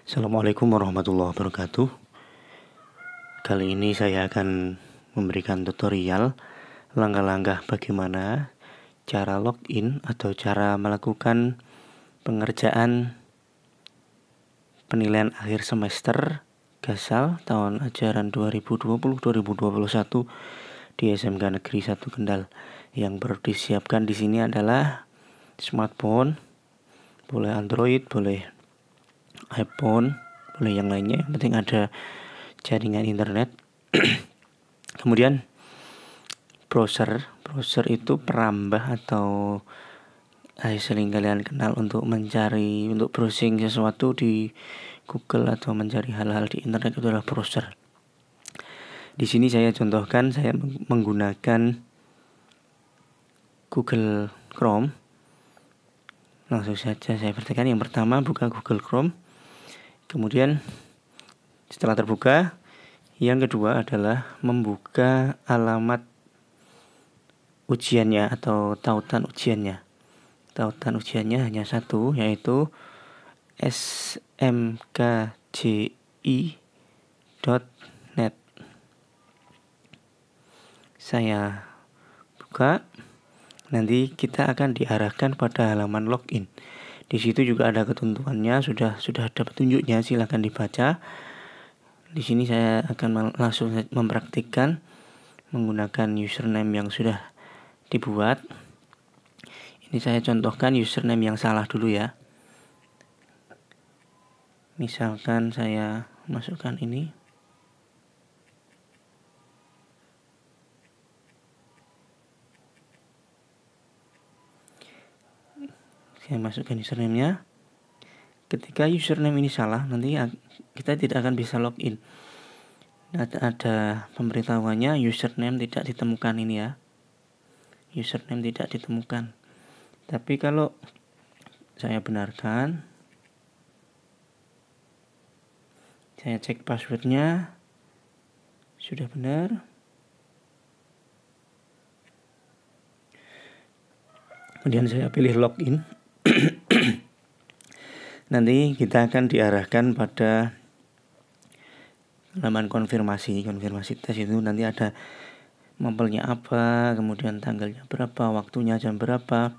Assalamualaikum warahmatullahi wabarakatuh. Kali ini saya akan memberikan tutorial langkah-langkah bagaimana cara login atau cara melakukan pengerjaan penilaian akhir semester Gasal tahun ajaran 2020-2021 di SMK Negeri 1 Kendal. Yang perlu disiapkan di sini adalah smartphone, boleh Android, boleh iPhone boleh yang lainnya yang penting ada jaringan internet kemudian browser browser itu perambah atau eh, sering kalian kenal untuk mencari untuk browsing sesuatu di Google atau mencari hal-hal di internet itu adalah browser di sini saya contohkan saya menggunakan Google Chrome langsung saja saya perhatikan yang pertama buka Google Chrome Kemudian setelah terbuka, yang kedua adalah membuka alamat ujiannya atau tautan ujiannya. Tautan ujiannya hanya satu yaitu smkji.net. Saya buka. Nanti kita akan diarahkan pada halaman login. Di situ juga ada ketentuannya, sudah sudah ada petunjuknya, silahkan dibaca. Di sini saya akan langsung mempraktikkan menggunakan username yang sudah dibuat. Ini saya contohkan username yang salah dulu ya. Misalkan saya masukkan ini. Oke, masukkan username-nya. Ketika username ini salah, nanti kita tidak akan bisa login. Nah, ada, ada pemberitahuannya username tidak ditemukan ini ya. Username tidak ditemukan. Tapi kalau saya benarkan, saya cek passwordnya sudah benar. kemudian saya pilih login nanti kita akan diarahkan pada laman konfirmasi konfirmasi tes itu nanti ada mapelnya apa kemudian tanggalnya berapa waktunya jam berapa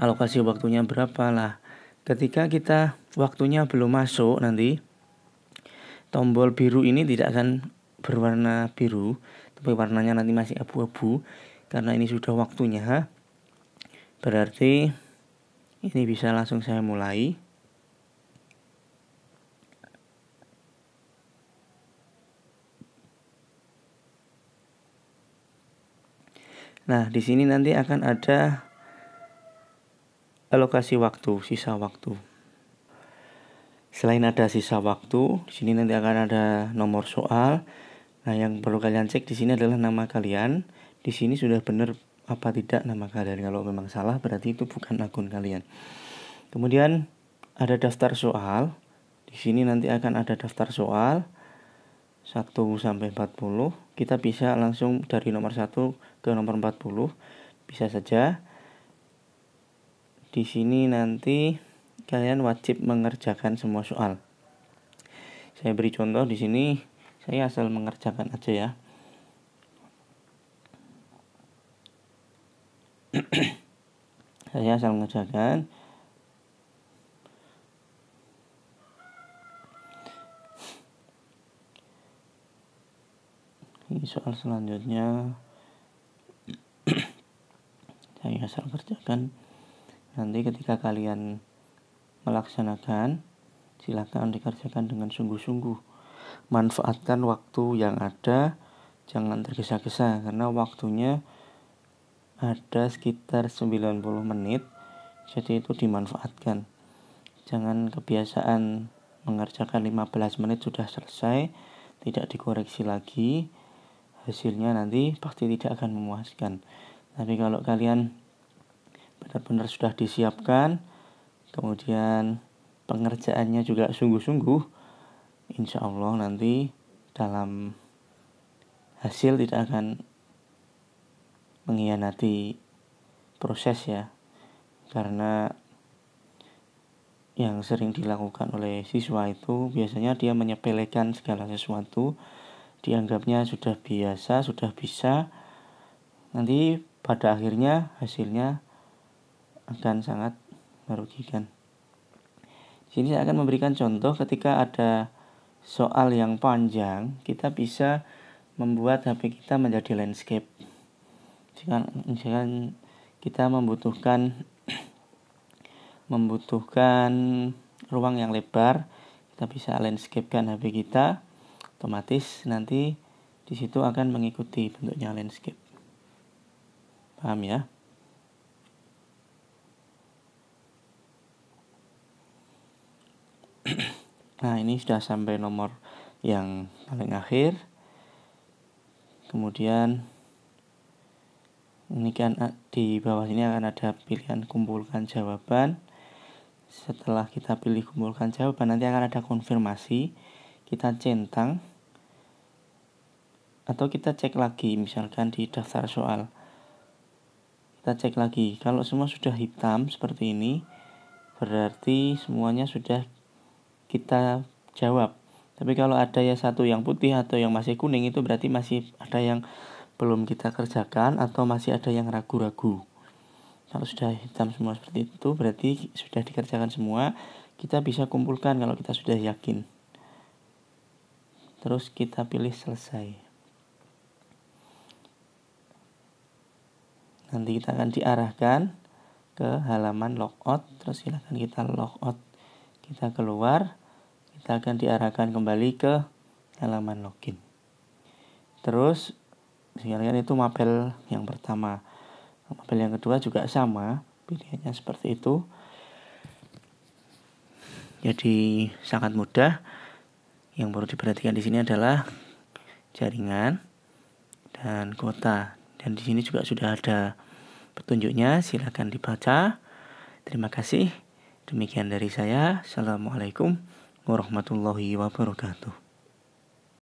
alokasi waktunya berapa lah ketika kita waktunya belum masuk nanti tombol biru ini tidak akan berwarna biru tapi warnanya nanti masih abu-abu karena ini sudah waktunya berarti ini bisa langsung saya mulai Nah, di sini nanti akan ada alokasi waktu, sisa waktu. Selain ada sisa waktu, di sini nanti akan ada nomor soal. Nah, yang perlu kalian cek di sini adalah nama kalian. Di sini sudah benar apa tidak nama kalian. Kalau memang salah berarti itu bukan akun kalian. Kemudian ada daftar soal. Di sini nanti akan ada daftar soal. 1 sampai 40 kita bisa langsung dari nomor 1 ke nomor 40 bisa saja di sini nanti kalian wajib mengerjakan semua soal saya beri contoh di sini saya asal mengerjakan aja ya saya asal mengerjakan soal selanjutnya saya asal kerjakan nanti ketika kalian melaksanakan silahkan dikerjakan dengan sungguh-sungguh manfaatkan waktu yang ada jangan tergesa-gesa karena waktunya ada sekitar 90 menit jadi itu dimanfaatkan jangan kebiasaan mengerjakan 15 menit sudah selesai tidak dikoreksi lagi hasilnya nanti pasti tidak akan memuaskan. Tapi kalau kalian benar-benar sudah disiapkan, kemudian pengerjaannya juga sungguh-sungguh, insya Allah nanti dalam hasil tidak akan mengkhianati proses ya. Karena yang sering dilakukan oleh siswa itu biasanya dia menyepelekan segala sesuatu dianggapnya sudah biasa, sudah bisa. Nanti pada akhirnya hasilnya akan sangat merugikan. Di sini saya akan memberikan contoh ketika ada soal yang panjang, kita bisa membuat HP kita menjadi landscape. Jika misalkan kita membutuhkan membutuhkan ruang yang lebar, kita bisa landscapekan HP kita otomatis nanti di situ akan mengikuti bentuknya landscape. Paham ya? Nah, ini sudah sampai nomor yang paling akhir. Kemudian ini kan ah, di bawah sini akan ada pilihan kumpulkan jawaban. Setelah kita pilih kumpulkan jawaban, nanti akan ada konfirmasi kita centang atau kita cek lagi misalkan di daftar soal kita cek lagi kalau semua sudah hitam seperti ini berarti semuanya sudah kita jawab tapi kalau ada ya satu yang putih atau yang masih kuning itu berarti masih ada yang belum kita kerjakan atau masih ada yang ragu-ragu kalau sudah hitam semua seperti itu berarti sudah dikerjakan semua kita bisa kumpulkan kalau kita sudah yakin terus kita pilih selesai nanti kita akan diarahkan ke halaman logout terus silahkan kita logout kita keluar kita akan diarahkan kembali ke halaman login terus misalkan itu mapel yang pertama mapel yang kedua juga sama pilihannya seperti itu jadi sangat mudah yang perlu diperhatikan di sini adalah jaringan dan kuota. Dan di sini juga sudah ada petunjuknya, silakan dibaca. Terima kasih. Demikian dari saya. Assalamualaikum warahmatullahi wabarakatuh.